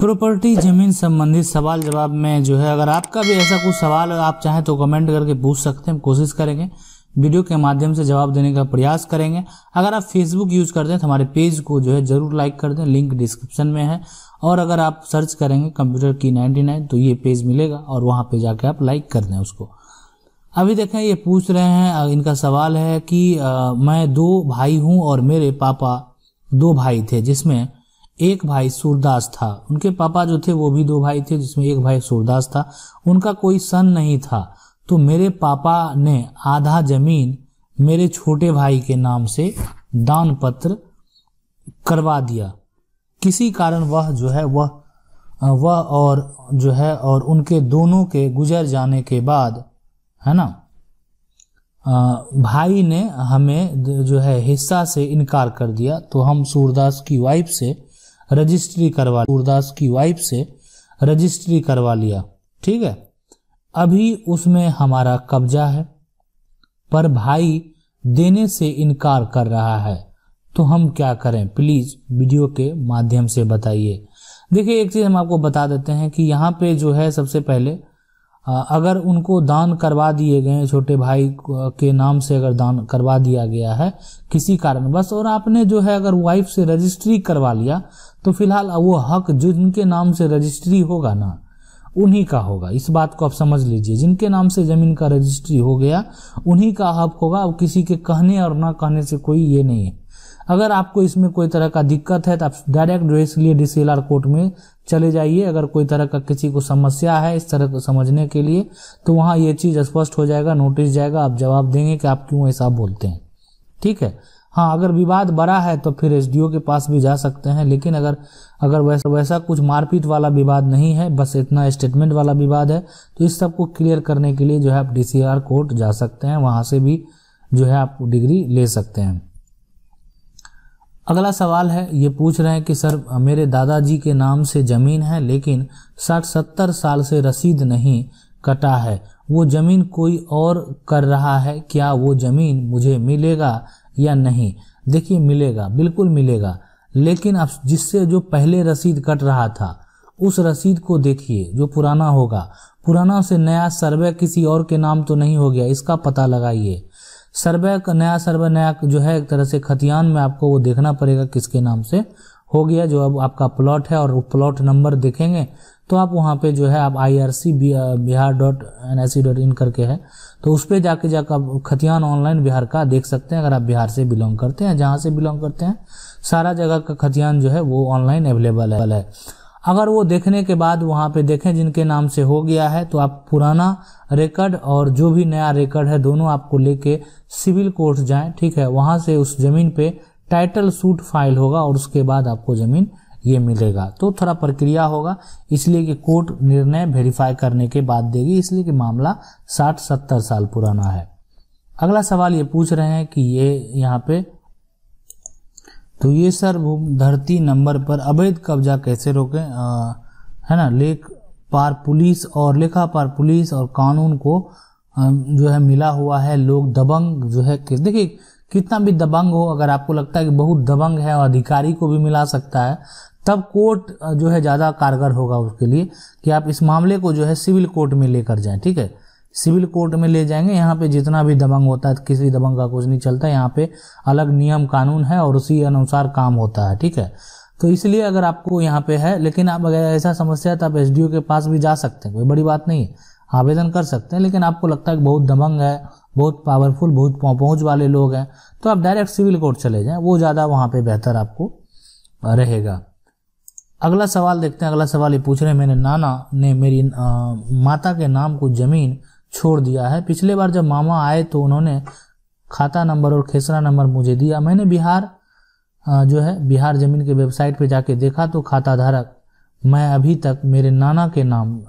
property जमीन संबंधित सवाल जवाब में जो है अगर आपका भी ऐसा कुछ सवाल आप चाहें तो कमेंट करके पूछ सकते हैं कोशिश करेंगे वीडियो के माध्यम से जवाब देने का प्रयास करेंगे अगर आप फेसबुक यूज़ करते हैं तो हमारे पेज को जो है ज़रूर लाइक कर दें लिंक डिस्क्रिप्शन में है और अगर आप सर्च करेंगे कंप्यूटर की 99 तो ये पेज मिलेगा और वहाँ पे जाके आप लाइक कर दें उसको अभी देखें ये पूछ रहे हैं इनका सवाल है कि आ, मैं दो भाई हूँ और मेरे पापा दो भाई थे जिसमें एक भाई सूरदास था उनके पापा जो थे वो भी दो भाई थे जिसमें एक भाई सूरदास था उनका कोई सन नहीं था तो मेरे पापा ने आधा जमीन मेरे छोटे भाई के नाम से दान पत्र करवा दिया किसी कारण वह जो है वह वह और जो है और उनके दोनों के गुजर जाने के बाद है ना भाई ने हमें जो है हिस्सा से इनकार कर दिया तो हम सूरदास की वाइफ से रजिस्ट्री करवा सूरदास की वाइफ से रजिस्ट्री करवा लिया ठीक है अभी उसमें हमारा कब्जा है पर भाई देने से इनकार कर रहा है तो हम क्या करें प्लीज़ वीडियो के माध्यम से बताइए देखिए एक चीज़ हम आपको बता देते हैं कि यहाँ पे जो है सबसे पहले अगर उनको दान करवा दिए गए छोटे भाई के नाम से अगर दान करवा दिया गया है किसी कारण बस और आपने जो है अगर वाइफ से रजिस्ट्री करवा लिया तो फिलहाल वो हक जिनके नाम से रजिस्ट्री होगा ना उन्हीं का होगा इस बात को आप समझ लीजिए जिनके नाम से ज़मीन का रजिस्ट्री हो गया उन्हीं का हक होगा अब किसी के कहने और ना कहने से कोई ये नहीं है अगर आपको इसमें कोई तरह का दिक्कत है तो आप डायरेक्ट जो इसलिए डी सी कोर्ट में चले जाइए अगर कोई तरह का किसी को समस्या है इस तरह को समझने के लिए तो वहाँ ये चीज़ स्पष्ट हो जाएगा नोटिस जाएगा आप जवाब देंगे कि आप क्यों ऐसा बोलते हैं ठीक है हाँ अगर विवाद बड़ा है तो फिर एस के पास भी जा सकते हैं लेकिन अगर अगर वैसा वैसा कुछ मारपीट वाला विवाद नहीं है बस इतना स्टेटमेंट वाला विवाद है तो इस सब को क्लियर करने के लिए जो है आप डी कोर्ट जा सकते हैं वहाँ से भी जो है आप डिग्री ले सकते हैं अगला सवाल है ये पूछ रहे हैं कि सर मेरे दादाजी के नाम से ज़मीन है लेकिन साठ सत्तर साल से रसीद नहीं कटा है वो ज़मीन कोई और कर रहा है क्या वो ज़मीन मुझे मिलेगा या नहीं देखिए मिलेगा बिल्कुल मिलेगा लेकिन अब जिससे जो पहले रसीद कट रहा था उस रसीद को देखिए जो पुराना होगा पुराना से नया सर्वे किसी और के नाम तो नहीं हो गया इसका पता लगाइए सर्वे नया सर्वे नया जो है एक तरह से खतियान में आपको वो देखना पड़ेगा किसके नाम से हो गया जो अब आपका प्लॉट है और प्लॉट नंबर देखेंगे तो आप वहाँ पे जो है आप I R C Bihar dot N I C dot in करके है तो उस पर जाके जाकर आप खतियान ऑनलाइन बिहार का देख सकते हैं अगर आप बिहार से बिलोंग करते हैं जहाँ से बिलोंग करते हैं सारा जगह का खतियान जो है वो ऑनलाइन अवेलेबल है अगर वो देखने के बाद वहाँ पे देखें जिनके नाम से हो गया है तो आप पुराना रिकॉर्ड और जो भी नया रिकॉर्ड है दोनों आपको लेके सिविल कोर्ट जाएं ठीक है वहाँ से उस ज़मीन पे टाइटल सूट फाइल होगा और उसके बाद आपको ज़मीन ये मिलेगा तो थोड़ा प्रक्रिया होगा इसलिए कि कोर्ट निर्णय वेरीफाई करने के बाद देगी इसलिए कि मामला साठ सत्तर साल पुराना है अगला सवाल ये पूछ रहे हैं कि ये यहाँ पे तो ये सर धरती नंबर पर अवैध कब्जा कैसे रोकें है ना लेख पार पुलिस और लेखा पार पुलिस और कानून को जो है मिला हुआ है लोग दबंग जो है कि, देखिए कितना भी दबंग हो अगर आपको लगता है कि बहुत दबंग है और अधिकारी को भी मिला सकता है तब कोर्ट जो है ज़्यादा कारगर होगा उसके लिए कि आप इस मामले को जो है सिविल कोर्ट में लेकर जाएं ठीक है सिविल कोर्ट में ले जाएंगे यहाँ पे जितना भी दबंग होता है किसी दबंग का कुछ नहीं चलता यहाँ पे अलग नियम कानून है और उसी अनुसार काम होता है ठीक है तो इसलिए अगर आपको यहाँ पे है लेकिन आप अगर ऐसा समस्या है तो आप एस के पास भी जा सकते हैं कोई बड़ी बात नहीं है आवेदन कर सकते हैं लेकिन आपको लगता है कि बहुत दबंग है बहुत पावरफुल बहुत पहुँच वाले लोग हैं तो आप डायरेक्ट सिविल कोर्ट चले जाएँ वो ज़्यादा वहाँ पर बेहतर आपको रहेगा अगला सवाल देखते हैं अगला सवाल ये पूछ रहे हैं मेरे नाना ने मेरी आ, माता के नाम को ज़मीन छोड़ दिया है पिछले बार जब मामा आए तो उन्होंने खाता नंबर और खेसरा नंबर मुझे दिया मैंने बिहार जो है बिहार ज़मीन के वेबसाइट पे जाके देखा तो खाता धारक मैं अभी तक मेरे नाना के नाम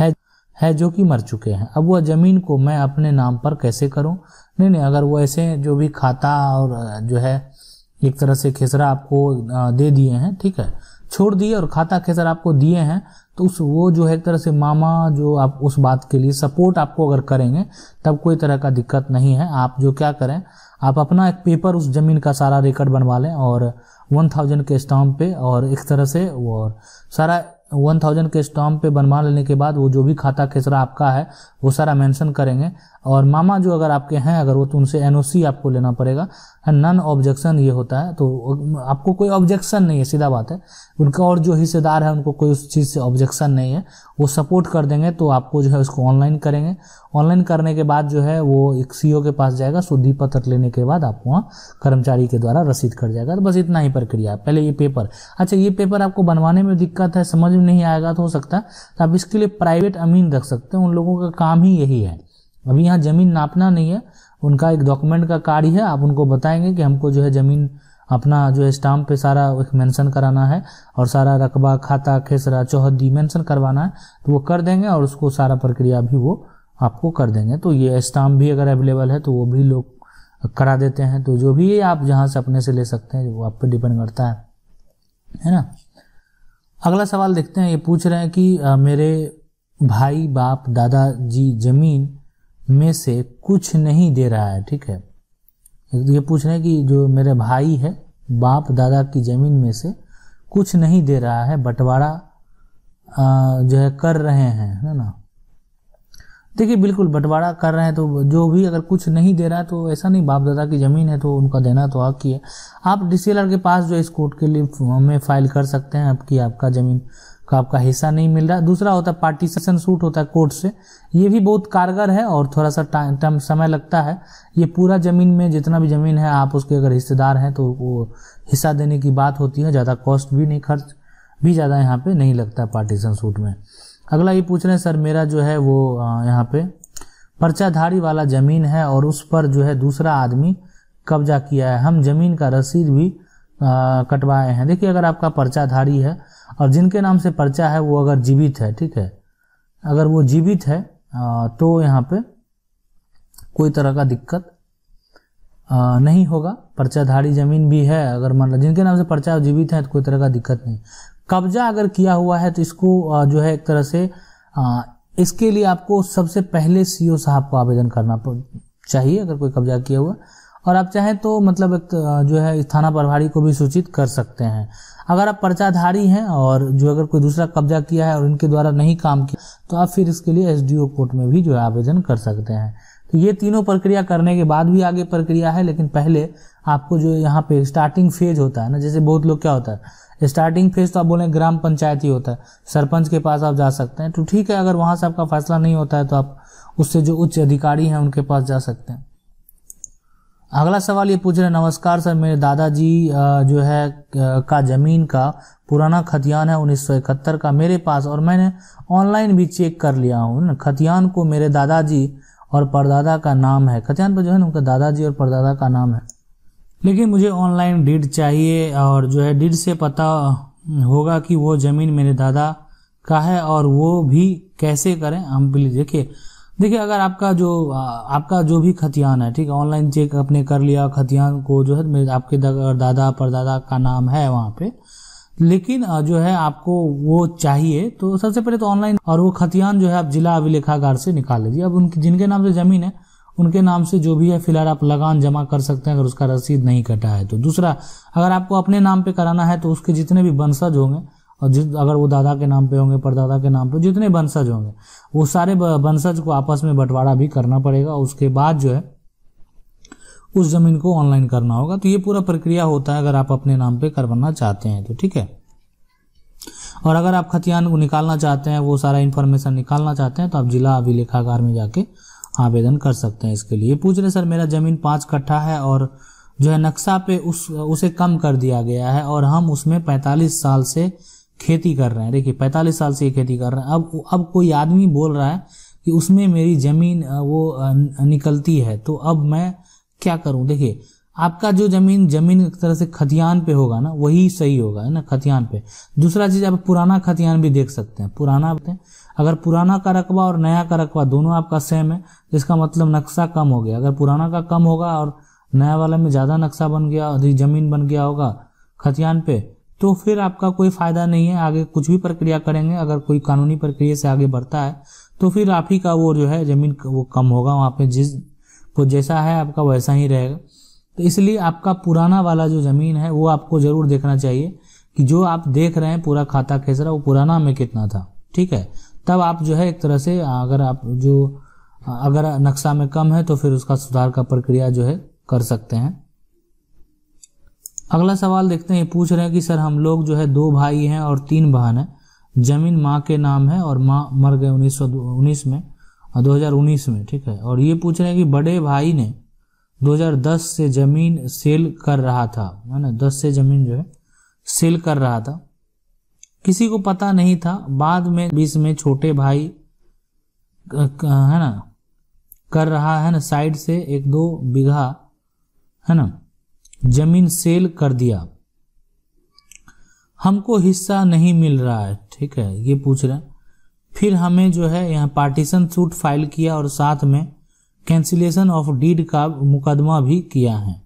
है है जो कि मर चुके हैं अब वह ज़मीन को मैं अपने नाम पर कैसे करूं नहीं नहीं अगर वो ऐसे जो भी खाता और जो है एक तरह से खेसरा आपको दे दिए हैं ठीक है छोड़ दिए और खाता खेसरा आपको दिए हैं तो उस वो जो है एक तरह से मामा जो आप उस बात के लिए सपोर्ट आपको अगर करेंगे तब कोई तरह का दिक्कत नहीं है आप जो क्या करें आप अपना एक पेपर उस ज़मीन का सारा रिकॉर्ड बनवा लें और वन थाउजेंड के स्टाम्प पे और एक तरह से और सारा वन थाउजेंड के स्टाम्प पे बनवा लेने के बाद वो जो भी खाता खेसरा आपका है वो सारा मेंशन करेंगे और मामा जो अगर आपके हैं अगर वो तो उनसे एन आपको लेना पड़ेगा नन ऑब्जेक्शन ये होता है तो आपको कोई ऑब्जेक्शन नहीं है सीधा बात है उनका और जो हिस्सेदार है उनको कोई उस चीज़ से ऑब्जेक्शन नहीं है वो सपोर्ट कर देंगे तो आपको जो है उसको ऑनलाइन करेंगे ऑनलाइन करने के बाद जो है वो एक सी e के पास जाएगा शुद्धि पत्र लेने के बाद आपको वहाँ कर्मचारी के द्वारा रसीद कर जाएगा तो बस इतना ही प्रक्रिया है पहले ये पेपर अच्छा ये पेपर आपको बनवाने में दिक्कत है समझ में नहीं आएगा तो हो सकता है तो आप इसके लिए प्राइवेट अमीन रख सकते हैं उन लोगों का काम ही यही है अभी यहाँ ज़मीन नापना नहीं है उनका एक डॉक्यूमेंट का कार्य है आप उनको बताएंगे कि हमको जो है ज़मीन अपना जो है स्टाम्प पे सारा एक मेंशन कराना है और सारा रकबा खाता खेसरा चौहदी मेंशन करवाना है तो वो कर देंगे और उसको सारा प्रक्रिया भी वो आपको कर देंगे तो ये स्टाम्प भी अगर अवेलेबल है तो वो भी लोग करा देते हैं तो जो भी आप जहाँ से अपने से ले सकते हैं वो आप पर डिपेंड करता है है ना अगला सवाल देखते हैं ये पूछ रहे हैं कि मेरे भाई बाप दादा जी ज़मीन में से कुछ नहीं दे रहा है ठीक है ये पूछ रहे हैं कि जो मेरे भाई है बाप दादा की जमीन में से कुछ नहीं दे रहा है बंटवारा जो है कर रहे हैं है ना देखिए बिल्कुल बंटवारा कर रहे हैं तो जो भी अगर कुछ नहीं दे रहा है तो ऐसा नहीं बाप दादा की ज़मीन है तो उनका देना तो हक ही है आप डी के पास जो इस कोर्ट के लिए में फाइल कर सकते हैं आपकी आपका ज़मीन का आपका हिस्सा नहीं मिल रहा दूसरा होता है पार्टीशन सूट होता है कोर्ट से ये भी बहुत कारगर है और थोड़ा सा टाइम समय लगता है ये पूरा ज़मीन में जितना भी ज़मीन है आप उसके अगर हिस्सेदार हैं तो वो हिस्सा देने की बात होती है ज़्यादा कॉस्ट भी नहीं खर्च भी ज़्यादा यहाँ पर नहीं लगता है पार्टीशन सूट में अगला ये पूछ रहे हैं सर मेरा जो है वो यहाँ पे पर्चाधारी वाला ज़मीन है और उस पर जो है दूसरा आदमी कब्जा किया है हम ज़मीन का रसीद भी कटवाए हैं देखिए अगर आपका पर्चाधारी है और जिनके नाम से पर्चा है वो अगर जीवित है ठीक है अगर वो जीवित है तो यहाँ पे कोई तरह का दिक्कत नहीं होगा पर्चाधारी जमीन भी है अगर मान लो जिनके नाम से पर्चा जीवित है तो कोई तरह का दिक्कत नहीं कब्जा अगर किया हुआ है तो इसको जो है एक तरह से इसके लिए आपको सबसे पहले सीओ साहब को आवेदन करना चाहिए अगर कोई कब्जा किया हुआ और आप चाहें तो मतलब एक जो है थाना प्रभारी को भी सूचित कर सकते हैं अगर आप पर्चाधारी हैं और जो अगर कोई दूसरा कब्जा किया है और इनके द्वारा नहीं काम किया तो आप फिर इसके लिए एस कोर्ट में भी जो है आवेदन कर सकते हैं तो ये तीनों प्रक्रिया करने के बाद भी आगे प्रक्रिया है लेकिन पहले आपको जो यहाँ पे स्टार्टिंग फेज होता है ना जैसे बहुत लोग क्या होता है स्टार्टिंग फेज तो आप बोलें ग्राम पंचायत ही होता है सरपंच के पास आप जा सकते हैं तो ठीक है अगर वहाँ से आपका फैसला नहीं होता है तो आप उससे जो उच्च अधिकारी हैं उनके पास जा सकते हैं अगला सवाल ये पूछ रहे नमस्कार सर मेरे दादाजी जो है का ज़मीन का पुराना खतियान है 1971 का मेरे पास और मैंने ऑनलाइन भी चेक कर लिया हूँ खतियान को मेरे दादाजी और परदादा का नाम है खतियान पर जो है ना उनका दादाजी और परदादा का नाम है लेकिन मुझे ऑनलाइन डीड चाहिए और जो है डीड से पता होगा कि वो ज़मीन मेरे दादा का है और वो भी कैसे करें हम प्लीज देखिए देखिए अगर आपका जो आपका जो भी खतियान है ठीक है ऑनलाइन चेक आपने कर लिया खतियान को जो है मेरे आपके दादा परदादा का नाम है वहाँ पे लेकिन जो है आपको वो चाहिए तो सबसे पहले तो ऑनलाइन और वो खतियान जो है आप जिला अभिलेखागार से निकाल लीजिए अब उनके जिनके नाम से ज़मीन है उनके नाम से जो भी है फिलहाल आप लगान जमा कर सकते हैं अगर उसका रसीद नहीं कटा है तो दूसरा अगर आपको अपने नाम पे कराना है तो उसके जितने भी वंशज होंगे और जिस अगर वो दादा के नाम पे होंगे परदादा के नाम पे जितने वंशज होंगे वो सारे वंशज को आपस में बंटवारा भी करना पड़ेगा उसके बाद जो है उस ज़मीन को ऑनलाइन करना होगा तो ये पूरा प्रक्रिया होता है अगर आप अपने नाम पे करवाना चाहते हैं तो ठीक है और अगर आप खतियान को निकालना चाहते हैं वो सारा इन्फॉर्मेशन निकालना चाहते हैं तो आप जिला अभिलेखागार में जाके आवेदन कर सकते हैं इसके लिए पूछ रहे सर मेरा ज़मीन पाँच कट्ठा है और जो है नक्शा पे उस उसे कम कर दिया गया है और हम उसमें पैंतालीस साल से खेती कर रहे हैं देखिए पैंतालीस साल से ये खेती कर रहे हैं अब अब कोई आदमी बोल रहा है कि उसमें मेरी ज़मीन वो निकलती है तो अब मैं क्या करूं देखिए आपका जो ज़मीन ज़मीन एक तरह से खतियान पे होगा ना वही सही होगा है ना खतियान पे दूसरा चीज़ आप पुराना खतियान भी देख सकते हैं पुराना अगर पुराना का रकबा और नया का रकबा दोनों आपका सेम है जिसका मतलब नक्शा कम हो गया अगर पुराना का कम होगा और नया वाला में ज़्यादा नक्शा बन गया ज़मीन बन गया होगा खतियान पे तो फिर आपका कोई फायदा नहीं है आगे कुछ भी प्रक्रिया करेंगे अगर कोई कानूनी प्रक्रिया से आगे बढ़ता है तो फिर आप ही का वो जो है जमीन वो कम होगा वहाँ पे जिस वो जैसा है आपका वैसा ही रहेगा तो इसलिए आपका पुराना वाला जो ज़मीन है वो आपको ज़रूर देखना चाहिए कि जो आप देख रहे हैं पूरा खाता खेसरा वो पुराना में कितना था ठीक है तब आप जो है एक तरह से अगर आप जो अगर नक्शा में कम है तो फिर उसका सुधार का प्रक्रिया जो है कर सकते हैं अगला सवाल देखते हैं पूछ रहे हैं कि सर हम लोग जो है दो भाई हैं और तीन बहन हैं ज़मीन माँ के नाम है और माँ मर गए उन्नीस उन्नीस में दो हज़ार उन्नीस में ठीक है और ये पूछ रहे हैं कि बड़े भाई ने 2010 से ज़मीन सेल कर रहा था है ना दस से ज़मीन जो है सेल कर रहा था किसी को पता नहीं था बाद में बीस में छोटे भाई है ना कर रहा है ना साइड से एक दो बीघा है ना जमीन सेल कर दिया हमको हिस्सा नहीं मिल रहा है ठीक है ये पूछ रहे हैं फिर हमें जो है यहाँ पार्टीशन सूट फाइल किया और साथ में कैंसिलेशन ऑफ डीड का मुकदमा भी किया है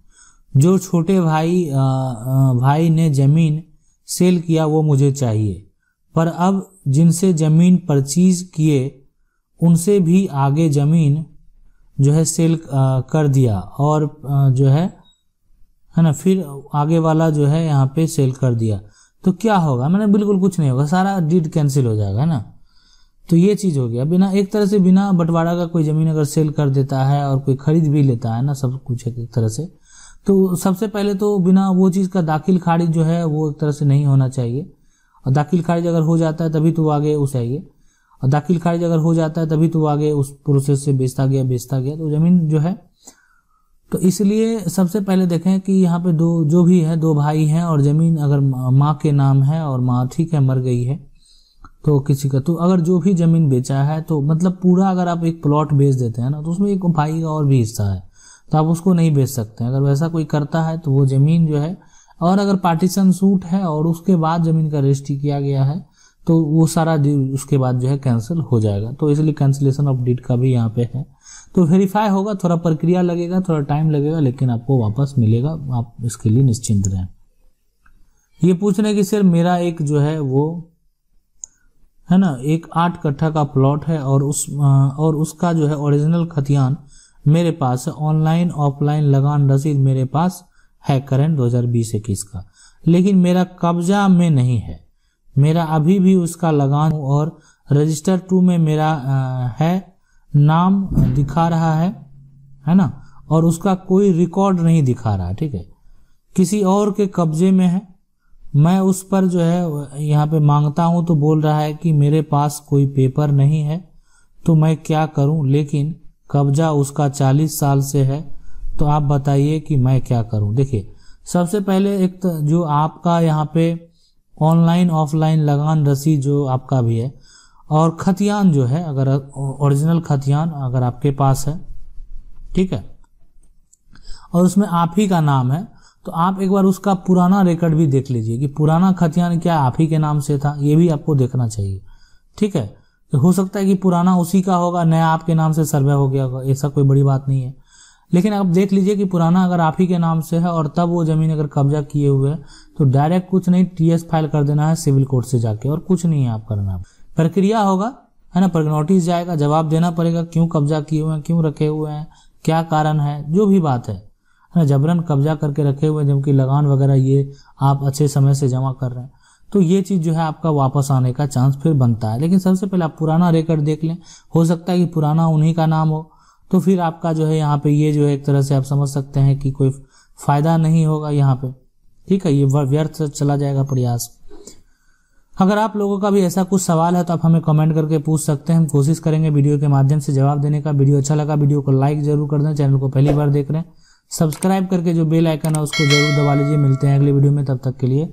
जो छोटे भाई आ, आ, भाई ने जमीन सेल किया वो मुझे चाहिए पर अब जिनसे जमीन परचीज किए उनसे भी आगे जमीन जो है सेल कर दिया और जो है है ना फिर आगे वाला जो है यहाँ पे सेल कर दिया तो क्या होगा मैंने बिल्कुल कुछ नहीं होगा सारा डीड कैंसिल हो जाएगा ना तो ये चीज़ हो गया बिना एक तरह से बिना बंटवारा का कोई ज़मीन अगर सेल कर देता है और कोई खरीद भी लेता है ना सब कुछ एक तरह से तो सबसे पहले तो बिना वो चीज़ का दाखिल खारिज जो है वो एक तरह से नहीं होना चाहिए और दाखिल खारिज अगर हो जाता है तभी तो आगे उस आइए और दाखिल खारिज अगर हो जाता है तभी तो आगे उस प्रोसेस से बेचता गया बेचता गया तो ज़मीन जो है तो इसलिए सबसे पहले देखें कि यहाँ पे दो जो भी है दो भाई हैं और ज़मीन अगर माँ के नाम है और माँ ठीक है मर गई है तो किसी का तो अगर जो भी ज़मीन बेचा है तो मतलब पूरा अगर आप एक प्लॉट बेच देते हैं ना तो उसमें एक भाई का और भी हिस्सा है तो आप उसको नहीं बेच सकते अगर वैसा कोई करता है तो वो ज़मीन जो है और अगर पार्टीशन सूट है और उसके बाद ज़मीन का रजिस्ट्री किया गया है तो वो सारा उसके बाद जो है कैंसिल हो जाएगा तो इसलिए कैंसिलेशन ऑफ डेट का भी यहाँ पे है तो वेरीफाई होगा थोड़ा प्रक्रिया लगेगा थोड़ा टाइम लगेगा लेकिन आपको वापस मिलेगा आप इसके लिए निश्चिंत रहें ये पूछ रहे कि सर मेरा एक जो है वो है ना एक आठ कट्ठा का प्लॉट है और उस और उसका जो है ओरिजिनल खतियान मेरे पास है ऑनलाइन ऑफलाइन लगान रसीद मेरे पास है करंट 2020 हज़ार का लेकिन मेरा कब्जा में नहीं है मेरा अभी भी उसका लगान और रजिस्टर टू में मेरा आ, है नाम दिखा रहा है है ना और उसका कोई रिकॉर्ड नहीं दिखा रहा ठीक है किसी और के कब्जे में है मैं उस पर जो है यहाँ पे मांगता हूँ तो बोल रहा है कि मेरे पास कोई पेपर नहीं है तो मैं क्या करूँ लेकिन कब्जा उसका चालीस साल से है तो आप बताइए कि मैं क्या करूँ देखिए सबसे पहले एक जो आपका यहाँ पे ऑनलाइन ऑफलाइन लगान रसीद जो आपका भी है और खतियान जो है अगर ओरिजिनल खतियान अगर आपके पास है ठीक है और उसमें आप ही का नाम है तो आप एक बार उसका पुराना रिकॉर्ड भी देख लीजिए कि पुराना खतियान क्या आप ही के नाम से था ये भी आपको देखना चाहिए ठीक है तो हो सकता है कि पुराना उसी का होगा नया आपके नाम से सर्वे हो गया होगा ऐसा कोई बड़ी बात नहीं है लेकिन आप देख लीजिए कि पुराना अगर आप ही के नाम से है और तब वो ज़मीन अगर कब्जा किए हुए है तो डायरेक्ट कुछ नहीं टीएस फाइल कर देना है सिविल कोर्ट से जाके और कुछ नहीं है आप करना प्रक्रिया होगा है ना पर नोटिस जाएगा जवाब देना पड़ेगा क्यों कब्जा किए हुए हैं क्यों रखे हुए हैं क्या कारण है जो भी बात है है ना जबरन कब्जा करके रखे हुए जबकि लगान वगैरह ये आप अच्छे समय से जमा कर रहे हैं तो ये चीज़ जो है आपका वापस आने का चांस फिर बनता है लेकिन सबसे पहले आप पुराना रिकॉर्ड देख लें हो सकता है कि पुराना उन्हीं का नाम हो तो फिर आपका जो है यहाँ पे ये जो है एक तरह से आप समझ सकते हैं कि कोई फायदा नहीं होगा यहाँ पे ठीक है ये व्यर्थ चला जाएगा प्रयास अगर आप लोगों का भी ऐसा कुछ सवाल है तो आप हमें कमेंट करके पूछ सकते हैं हम कोशिश करेंगे वीडियो के माध्यम से जवाब देने का वीडियो अच्छा लगा वीडियो को लाइक जरूर कर दें चैनल को पहली बार देख रहे हैं सब्सक्राइब करके जो बेल आइकन है उसको जरूर दबा लीजिए मिलते हैं अगले वीडियो में तब तक के लिए